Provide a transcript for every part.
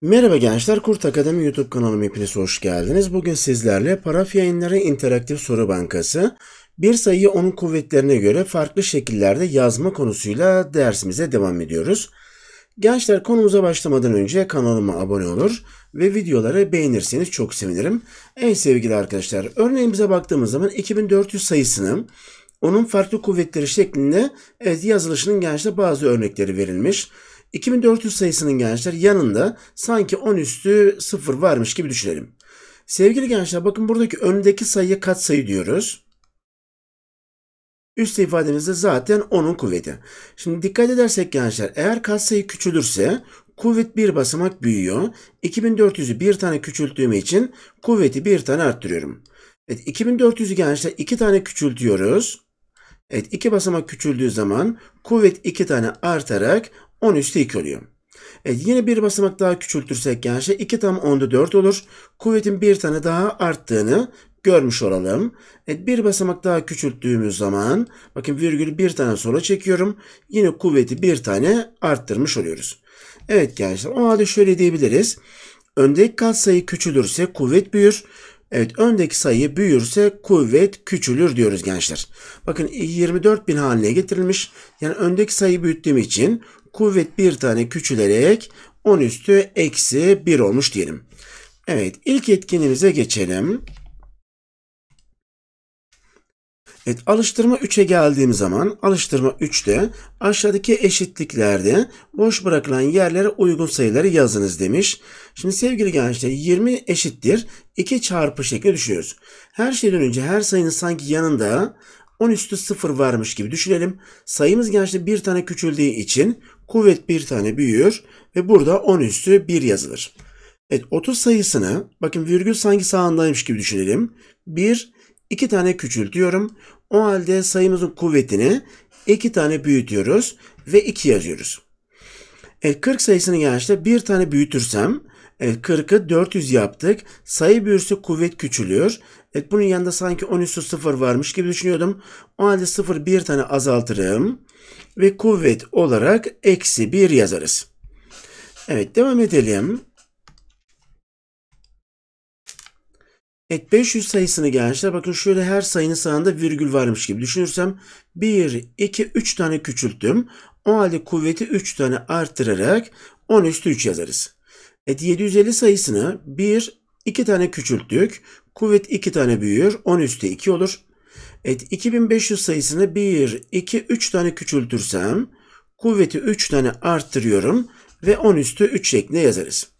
Merhaba gençler, Kurt Akademi YouTube kanalıma hepiniz hoş geldiniz. Bugün sizlerle Paraf Yayınları İnteraktif Soru Bankası bir sayıyı onun kuvvetlerine göre farklı şekillerde yazma konusuyla dersimize devam ediyoruz. Gençler konumuza başlamadan önce kanalıma abone olur ve videoları beğenirseniz çok sevinirim. En sevgili arkadaşlar örneğimize baktığımız zaman 2400 sayısını onun farklı kuvvetleri şeklinde evet yazılışının gençler bazı örnekleri verilmiş. 2400 sayısının gençler yanında sanki 10 üstü 0 varmış gibi düşünelim. Sevgili gençler bakın buradaki öndeki sayıya sayı diyoruz. Üst ifademizde zaten 10'un kuvveti. Şimdi dikkat edersek gençler eğer kat sayı küçülürse kuvvet bir basamak büyüyor. 2400'ü bir tane küçülttüğüm için kuvveti bir tane arttırıyorum. Evet 2400'ü gençler iki tane küçültüyoruz. Evet iki basamak küçüldüğü zaman kuvvet iki tane artarak 10 üstü 2 oluyor. Evet, yine bir basamak daha küçültürsek gençler 2 tam 10'da 4 olur. Kuvvetin bir tane daha arttığını görmüş olalım. Evet, bir basamak daha küçülttüğümüz zaman bakın virgül bir tane sola çekiyorum. Yine kuvveti bir tane arttırmış oluyoruz. Evet gençler o halde şöyle diyebiliriz. Öndeki katsayı küçülürse kuvvet büyür. Evet öndeki sayı büyürse kuvvet küçülür diyoruz gençler. Bakın 24 bin haline getirilmiş. Yani öndeki sayı büyüttüğüm için kuvvet bir tane küçülerek 10 üstü eksi 1 olmuş diyelim. Evet ilk etkinliğimize geçelim. Evet, alıştırma 3'e geldiğim zaman alıştırma 3'te aşağıdaki eşitliklerde boş bırakılan yerlere uygun sayıları yazınız demiş. Şimdi sevgili gençler 20 eşittir 2 çarpı şekli düşünüyoruz. Her şeyden önce her sayının sanki yanında 10 üstü 0 varmış gibi düşünelim. Sayımız gençler bir tane küçüldüğü için kuvvet bir tane büyür ve burada 10 üstü 1 yazılır. Evet 30 sayısını bakın virgül sanki sağındaymış gibi düşünelim. 1 2 tane küçültüyorum. O halde sayımızın kuvvetini 2 tane büyütüyoruz ve 2 yazıyoruz. E, 40 sayısını gençler bir tane büyütürsem e, 40'ı 400 yaptık. Sayı büyürse kuvvet küçülüyor. E, bunun yanında sanki 10 üstü 0 varmış gibi düşünüyordum. O halde 0 bir tane azaltırım. Ve kuvvet olarak eksi 1 yazarız. Evet devam edelim. Evet 500 sayısını gençler bakın şöyle her sayının sağında virgül varmış gibi düşünürsem 1, 2, 3 tane küçülttüm. O halde kuvveti 3 tane arttırarak 10 üstü 3 yazarız. Evet 750 sayısını 1, 2 tane küçülttük. Kuvvet 2 tane büyür. 10 üstü 2 olur. Evet 2500 sayısını 1, 2, 3 tane küçültürsem kuvveti 3 tane arttırıyorum ve 10 üstü 3 şeklinde yazarız.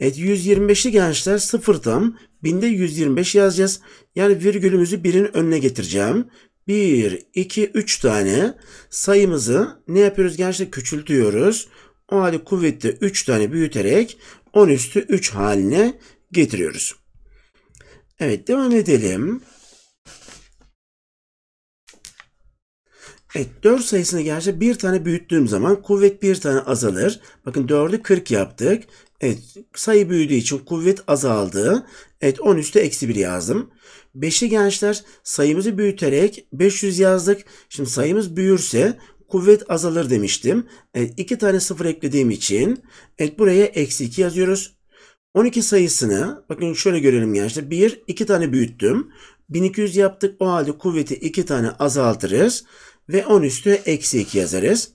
Evet 125'li gençler sıfırdan Binde 125 yazacağız. Yani virgülümüzü birin önüne getireceğim. 1, 2, 3 tane sayımızı ne yapıyoruz gençler? Küçültüyoruz. O halde kuvvette 3 tane büyüterek 10 üstü 3 haline getiriyoruz. Evet devam edelim. Evet 4 sayısını gerçi bir tane büyüttüğüm zaman kuvvet bir tane azalır. Bakın 4'ü 40 yaptık. Evet sayı büyüdüğü için kuvvet azaldı. Evet 10 üstü eksi 1 yazdım. 5'i gençler sayımızı büyüterek 500 yazdık. Şimdi sayımız büyürse kuvvet azalır demiştim. Evet, iki tane sıfır eklediğim için evet, buraya eksi 2 yazıyoruz. 12 sayısını bakın şöyle görelim gençler. 1, 2 tane büyüttüm. 1200 yaptık. O halde kuvveti 2 tane azaltırız ve 10 üstü eksi 2 yazarız.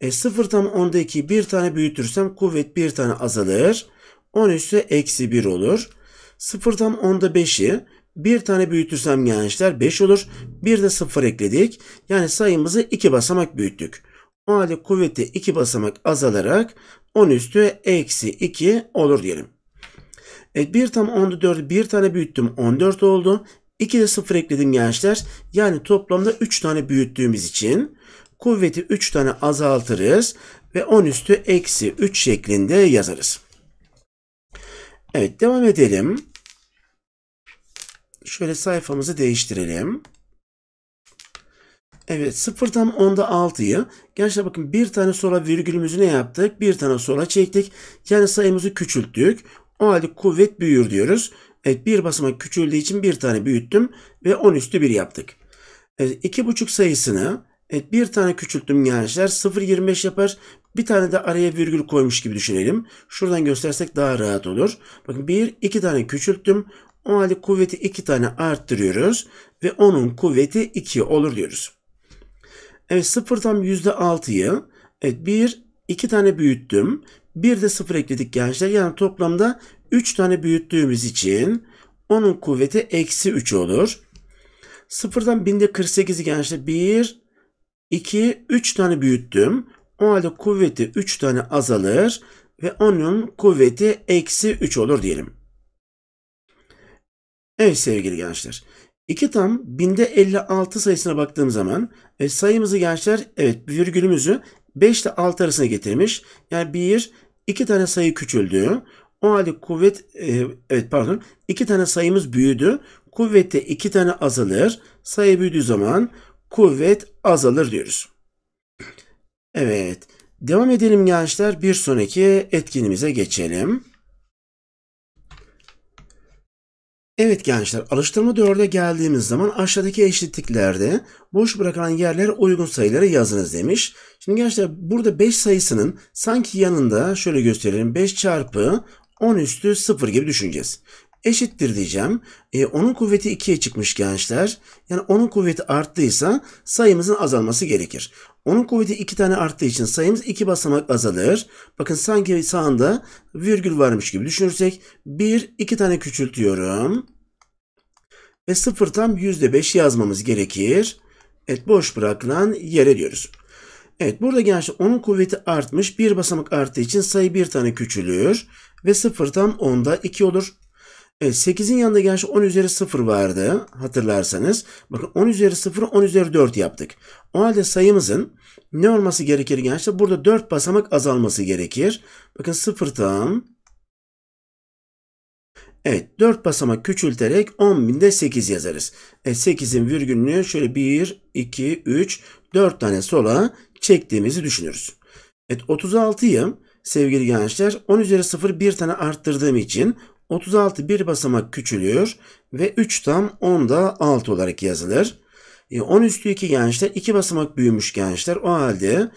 E, 0'dan 10'daki bir tane büyütürsem kuvvet bir tane azalır. 10 üstü eksi 1 olur. tam 10'da 5'i bir tane büyütürsem gençler 5 olur. Bir de 0 ekledik. Yani sayımızı 2 basamak büyüttük. O halde kuvveti 2 basamak azalarak 10 üstü eksi 2 olur diyelim. Evet 1 tam 14 bir tane büyüttüm 14 oldu. 2 de 0 ekledim gençler. Yani toplamda 3 tane büyüttüğümüz için kuvveti 3 tane azaltırız ve 10 üstü eksi 3 şeklinde yazarız. Evet devam edelim. Şöyle sayfamızı değiştirelim. Evet sıfırdan onda 6'yı gençler bakın bir tane sola virgülümüzü ne yaptık? Bir tane sola çektik. Yani sayımızı küçülttük. O halde kuvvet büyür diyoruz. Evet bir basamak küçüldüğü için bir tane büyüttüm ve 10 üstü 1 yaptık. Evet, buçuk sayısını evet, bir tane küçülttüm gençler. 0,25 yapar. Bir tane de araya virgül koymuş gibi düşünelim. Şuradan göstersek daha rahat olur. Bakın 1, 2 tane küçülttüm. O halde kuvveti 2 tane arttırıyoruz. Ve onun kuvveti 2 olur diyoruz. Evet 0 tam %6'yı evet, 1, 2 tane büyüttüm. Bir de sıfır ekledik gençler. Yani toplamda 3 tane büyüttüğümüz için onun kuvveti eksi 3 olur. Sıfırdan binde 48'i gençler 1, 2, 3 tane büyüttüm. O halde kuvveti 3 tane azalır ve onun kuvveti eksi 3 olur diyelim. Evet sevgili gençler. 2 tam binde 56 sayısına baktığım zaman e, sayımızı gençler evet virgülümüzü 5 ile 6 arasına getirmiş. Yani 1, 2 tane sayı küçüldü. O halde kuvvet e, evet pardon iki tane sayımız büyüdü. Kuvvette iki tane azalır. Sayı büyüdüğü zaman kuvvet azalır diyoruz. Evet. Devam edelim gençler. Bir sonraki etkinimize geçelim. Evet gençler alıştırma 4'e geldiğimiz zaman aşağıdaki eşitliklerde boş bırakılan yerlere uygun sayıları yazınız demiş. Şimdi gençler burada 5 sayısının sanki yanında şöyle gösterelim 5 çarpı 10 üstü 0 gibi düşüneceğiz. Eşittir diyeceğim. E, onun kuvveti 2'ye çıkmış gençler. Yani onun kuvveti arttıysa sayımızın azalması gerekir. Onun kuvveti 2 tane arttığı için sayımız 2 basamak azalır. Bakın sanki sağında virgül varmış gibi düşünürsek 1, 2 tane küçültüyorum. Ve 0 tam %5 yazmamız gerekir. Evet boş bırakılan yere diyoruz. Evet burada gençler onun kuvveti artmış. Bir basamak arttığı için sayı bir tane küçülür. Ve 0 tam 10'da 2 olur. Evet, 8'in yanında gerçi 10 üzeri 0 vardı hatırlarsanız. Bakın 10 üzeri 0 10 üzeri 4 yaptık. O halde sayımızın ne olması gerekir gençler? Burada 4 basamak azalması gerekir. Bakın 0 tam. Evet 4 basamak küçülterek 10.000'de 8 yazarız. E, 8'in virgülünü şöyle 1, 2, 3, 4 tane sola çektiğimizi düşünürüz. Evet 36'yı sevgili gençler 10 üzeri 0 bir tane arttırdığım için 36 bir basamak küçülüyor ve 3 tam 10 6 olarak yazılır. 10 e, üstü 2 gençler 2 basamak büyümüş gençler. O halde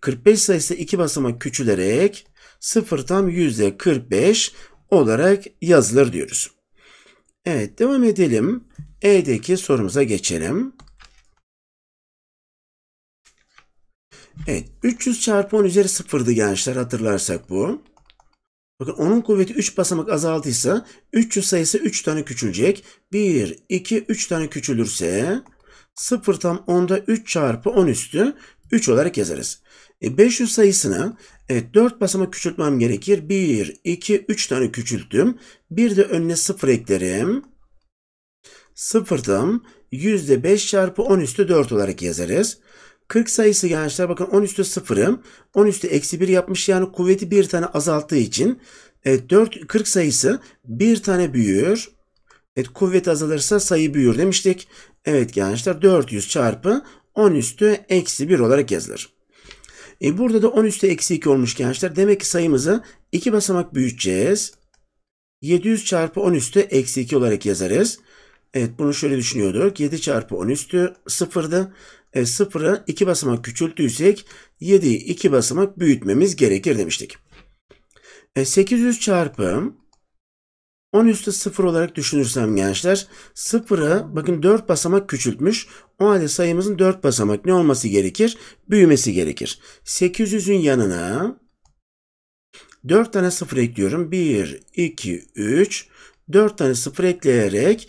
45 sayısı 2 basamak küçülerek 0 tam %45 olarak yazılır diyoruz. Evet devam edelim. E'deki sorumuza geçelim. Evet 300 çarpı 10 üzeri 0'dı gençler hatırlarsak bu. Bakın onun kuvveti 3 basamak azaltıysa 300 sayısı 3 tane küçülecek. 1, 2, 3 tane küçülürse 0 tam 10'da 3 çarpı 10 üstü 3 olarak yazarız. E 500 sayısını evet, 4 basamak küçültmem gerekir. 1, 2, 3 tane küçülttüm. Bir de önüne 0 eklerim. 0 tam %5 çarpı 10 üstü 4 olarak yazarız. 40 sayısı gençler bakın 10 üstü 0'ım. 10 üstü eksi 1 yapmış yani kuvveti bir tane azalttığı için evet, 4, 40 sayısı bir tane büyür. Evet kuvvet azalırsa sayı büyür demiştik. Evet gençler 400 çarpı 10 üstü eksi 1 olarak yazılır. E burada da 10 üstü eksi 2 olmuş gençler. Demek ki sayımızı 2 basamak büyüteceğiz. 700 çarpı 10 üstü eksi 2 olarak yazarız. Evet bunu şöyle düşünüyorduk. 7 çarpı 10 üstü sıfırdı e, sıfırı 2 basamak küçülttüysek 7'yi 2 basamak büyütmemiz gerekir demiştik. E, 800 çarpı 10 üstü 0 olarak düşünürsem gençler 0'ı bakın 4 basamak küçültmüş. O halde sayımızın 4 basamak ne olması gerekir? Büyümesi gerekir. 800'ün yanına 4 tane 0 ekliyorum. 1, 2, 3. 4 tane 0 ekleyerek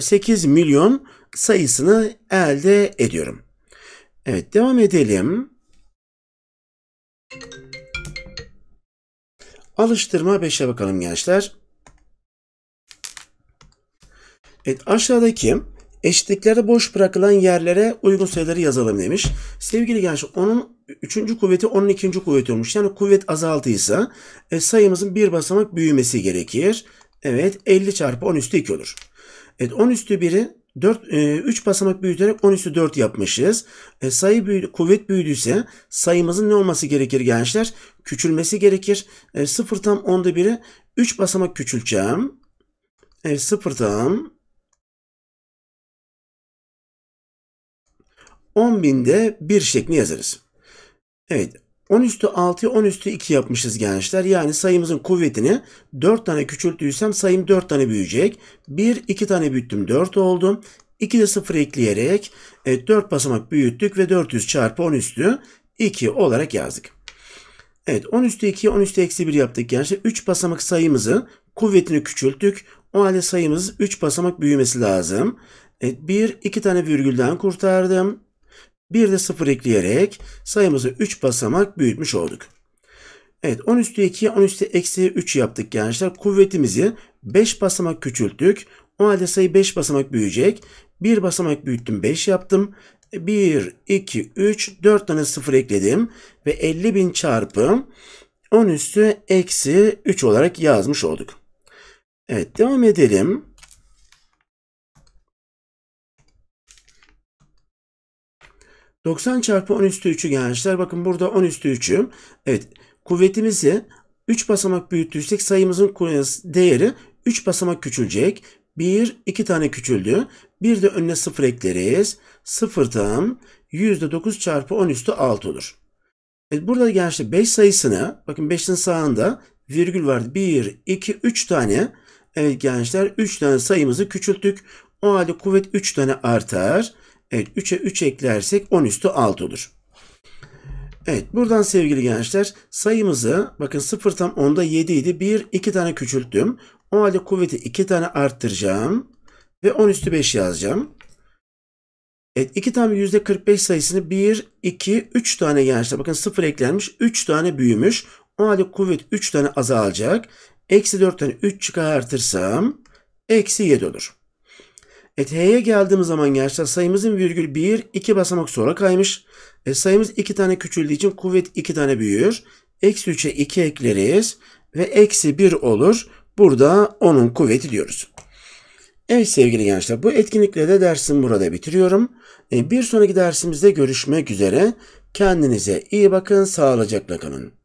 8 milyon sayısını elde ediyorum. Evet devam edelim. Alıştırma 5'e bakalım gençler. Evet aşağıdaki eşitliklerde boş bırakılan yerlere uygun sayıları yazalım demiş. Sevgili gençler onun 3. kuvveti onun 2. kuvveti olmuş. Yani kuvvet azaltıysa e, sayımızın bir basamak büyümesi gerekir. Evet 50 çarpı 10 üstü 2 olur. Evet 10 üstü 1'i 4, 3 e, basamak büyüterek 10 üstü 4 yapmışız. E, sayı büyü, kuvvet büyüdüyse sayımızın ne olması gerekir gençler? Küçülmesi gerekir. E, 0 tam 10'da 1'e 3 basamak küçüleceğim. E, 0 tam 10 binde 1 şeklini yazarız. Evet 10 üstü 6'yı 10 üstü 2 yapmışız gençler. Yani sayımızın kuvvetini 4 tane küçülttüysem sayım 4 tane büyüyecek. 1, 2 tane büyüttüm 4 oldu. 2 de 0 ekleyerek 4 e, basamak büyüttük ve 400 çarpı 10 üstü 2 olarak yazdık. Evet 10 üstü 2'yi 10 üstü eksi 1 yaptık gençler. 3 basamak sayımızın kuvvetini küçülttük. O halde sayımız 3 basamak büyümesi lazım. Evet, 1, 2 tane virgülden kurtardım bir de 0 ekleyerek sayımızı 3 basamak büyütmüş olduk. Evet 10 üstü 2, 10 üstü eksi 3 yaptık gençler. Kuvvetimizi 5 basamak küçülttük. O halde sayı 5 basamak büyüyecek. 1 basamak büyüttüm 5 yaptım. 1, 2, 3, 4 tane 0 ekledim. Ve 50 bin çarpı 10 üstü eksi 3 olarak yazmış olduk. Evet devam edelim. 90 çarpı 10 üstü 3'ü gençler. Bakın burada 10 üstü 3'ü. Evet kuvvetimizi 3 basamak büyüttüysek sayımızın değeri 3 basamak küçülecek. 1, 2 tane küçüldü. Bir de önüne 0 ekleriz. 0 tam %9 çarpı 10 üstü 6 olur. Evet, burada gençler 5 sayısını bakın 5'in sağında virgül vardı 1, 2, 3 tane evet gençler 3 tane sayımızı küçülttük. O halde kuvvet 3 tane artar. Evet 3'e 3 eklersek 10 üstü 6 olur. Evet buradan sevgili gençler sayımızı bakın 0 tam 10'da 7 idi. 1 2 tane küçülttüm. O halde kuvveti 2 tane arttıracağım. Ve 10 üstü 5 yazacağım. Evet 2 tam %45 sayısını 1, 2, 3 tane gençler. Bakın 0 eklenmiş. 3 tane büyümüş. O halde kuvvet 3 tane azalacak. Eksi 4 tane 3 çıkartırsam eksi 7 olur. Eteğe geldiğimiz zaman gençler sayımızın virgül 1, 2 basamak sonra kaymış. E, sayımız 2 tane küçüldüğü için kuvvet 2 tane büyür. Eksi 3'e 2 ekleriz ve eksi 1 olur. Burada onun kuvveti diyoruz. Evet sevgili gençler bu etkinlikle de dersimi burada bitiriyorum. E, bir sonraki dersimizde görüşmek üzere. Kendinize iyi bakın, sağlıcakla kalın.